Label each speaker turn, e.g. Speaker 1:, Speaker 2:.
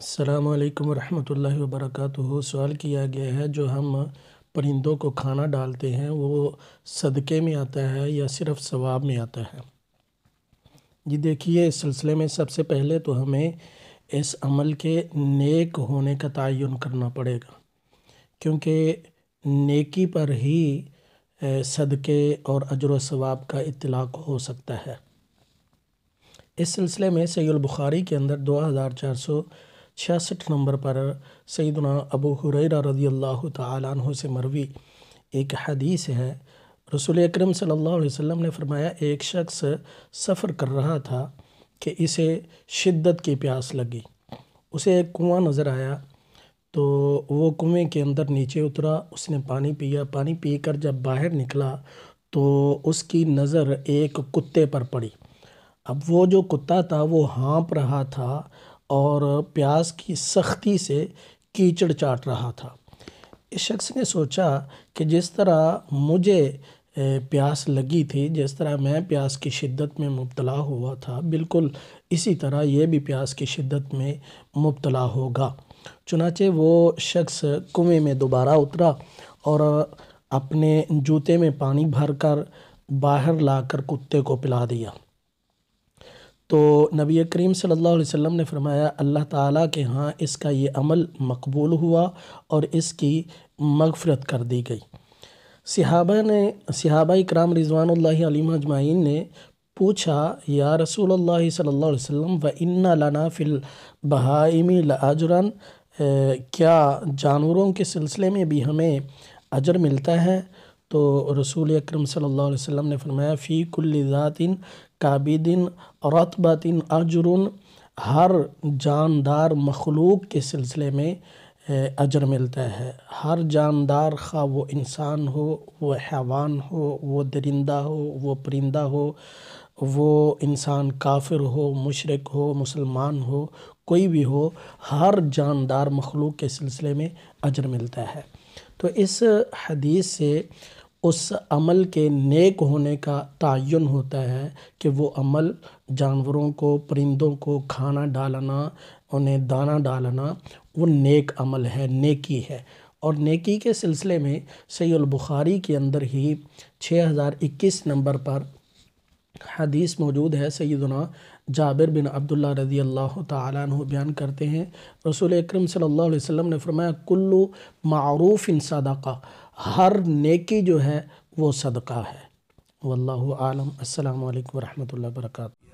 Speaker 1: السلام علیکم ورحمۃ اللہ وبرکاتہ سوال کیا گیا ہے جو ہم پرندوں کو کھانا ڈالتے ہیں وہ صدقے میں آتا ہے یا صرف ثواب میں آتا ہے جی دیکھیے اس سلسلے میں سب سے پہلے تو ہمیں اس عمل کے نیک ہونے کا تعین کرنا پڑے گا کیونکہ نیکی پر ہی صدقے اور اجر و ثواب کا اطلاق ہو سکتا ہے اس سلسلے میں سید البخاری کے اندر دو ہزار چار سو چھیاسٹھ نمبر پر سیدنا ابو حریرہ رضی اللہ تعالیٰ سے مروی ایک حدیث ہے رسول اکرم صلی اللہ علیہ وسلم نے فرمایا ایک شخص سفر کر رہا تھا کہ اسے شدت کی پیاس لگی اسے ایک کنواں نظر آیا تو وہ کنویں کے اندر نیچے اترا اس نے پانی پیا پانی پی کر جب باہر نکلا تو اس کی نظر ایک کتے پر پڑی اب وہ جو کتا تھا وہ ہانپ رہا تھا اور پیاس کی سختی سے کیچڑ چاٹ رہا تھا اس شخص نے سوچا کہ جس طرح مجھے پیاس لگی تھی جس طرح میں پیاس کی شدت میں مبتلا ہوا تھا بالکل اسی طرح یہ بھی پیاس کی شدت میں مبتلا ہوگا چنانچہ وہ شخص کنویں میں دوبارہ اترا اور اپنے جوتے میں پانی بھر کر باہر لا کر کتے کو پلا دیا تو نبی کریم صلی اللہ علیہ وسلم نے فرمایا اللہ تعالیٰ کے ہاں اس کا یہ عمل مقبول ہوا اور اس کی مغفرت کر دی گئی صحابہ نے صحابہ اکرام رضوان اللہ علیہ اجمعین نے پوچھا یا رسول اللہ صلی اللہ علیہ وسلم و ان لانا فل بہائمی کیا جانوروں کے سلسلے میں بھی ہمیں اجر ملتا ہے تو رسول اکرم صلی اللہ علیہ وسلم نے فرمایا فی کل ذات اور رتبت اجر ہر جاندار مخلوق کے سلسلے میں اجر ملتا ہے ہر جاندار خواہ وہ انسان ہو وہ حیوان ہو وہ درندہ ہو وہ پرندہ ہو وہ انسان کافر ہو مشرق ہو مسلمان ہو کوئی بھی ہو ہر جاندار مخلوق کے سلسلے میں اجر ملتا ہے تو اس حدیث سے اس عمل کے نیک ہونے کا تعین ہوتا ہے کہ وہ عمل جانوروں کو پرندوں کو کھانا ڈالنا انہیں دانہ ڈالنا وہ نیک عمل ہے نیکی ہے اور نیکی کے سلسلے میں سید البخاری کے اندر ہی چھ ہزار اکیس نمبر پر حدیث موجود ہے سیدنا جابر بن عبداللہ رضی اللہ تعالیٰ عنہ بیان کرتے ہیں رسول اکرم صلی اللہ علیہ وسلم نے فرمایا کلو معروف صدقہ ہر نیکی جو ہے وہ صدقہ ہے واللہ عالم السلام علیکم ورحمۃ اللہ وبرکاتہ